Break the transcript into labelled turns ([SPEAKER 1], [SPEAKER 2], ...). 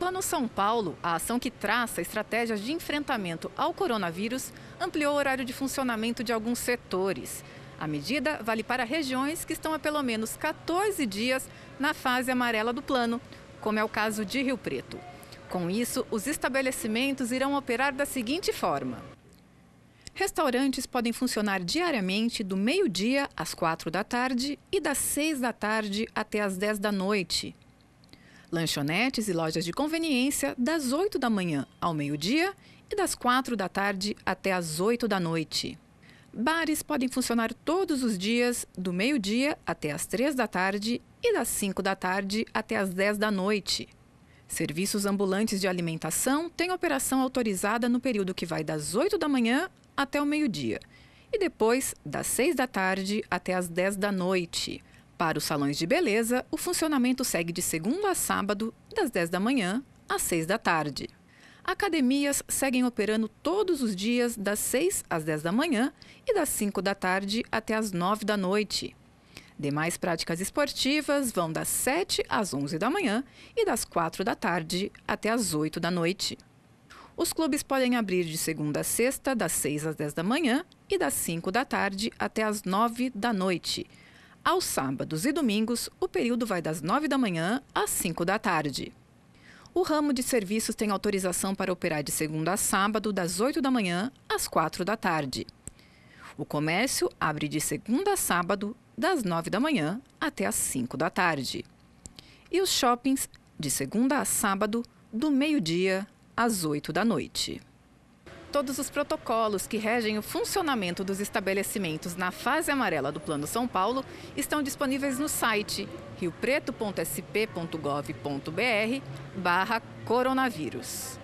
[SPEAKER 1] Plano São Paulo, a ação que traça estratégias de enfrentamento ao coronavírus, ampliou o horário de funcionamento de alguns setores. A medida vale para regiões que estão há pelo menos 14 dias na fase amarela do plano, como é o caso de Rio Preto. Com isso, os estabelecimentos irão operar da seguinte forma: Restaurantes podem funcionar diariamente do meio-dia às 4 da tarde e das 6 da tarde até às 10 da noite lanchonetes e lojas de conveniência das 8 da manhã ao meio-dia e das 4 da tarde até as 8 da noite. Bares podem funcionar todos os dias, do meio-dia até as 3 da tarde e das 5 da tarde até as 10 da noite. Serviços ambulantes de alimentação têm operação autorizada no período que vai das 8 da manhã até o meio-dia e depois das 6 da tarde até as 10 da noite. Para os salões de beleza, o funcionamento segue de segunda a sábado, das 10 da manhã às 6 da tarde. Academias seguem operando todos os dias das 6 às 10 da manhã e das 5 da tarde até as 9 da noite. Demais práticas esportivas vão das 7 às 11 da manhã e das 4 da tarde até as 8 da noite. Os clubes podem abrir de segunda a sexta, das 6 às 10 da manhã e das 5 da tarde até as 9 da noite aos sábados e domingos, o período vai das 9 da manhã às 5 da tarde. O ramo de serviços tem autorização para operar de segunda a sábado, das 8 da manhã às 4 da tarde. O comércio abre de segunda a sábado, das 9 da manhã até as 5 da tarde. E os shoppings, de segunda a sábado, do meio-dia às 8 da noite todos os protocolos que regem o funcionamento dos estabelecimentos na fase amarela do Plano São Paulo estão disponíveis no site riopreto.sp.gov.br barra coronavírus.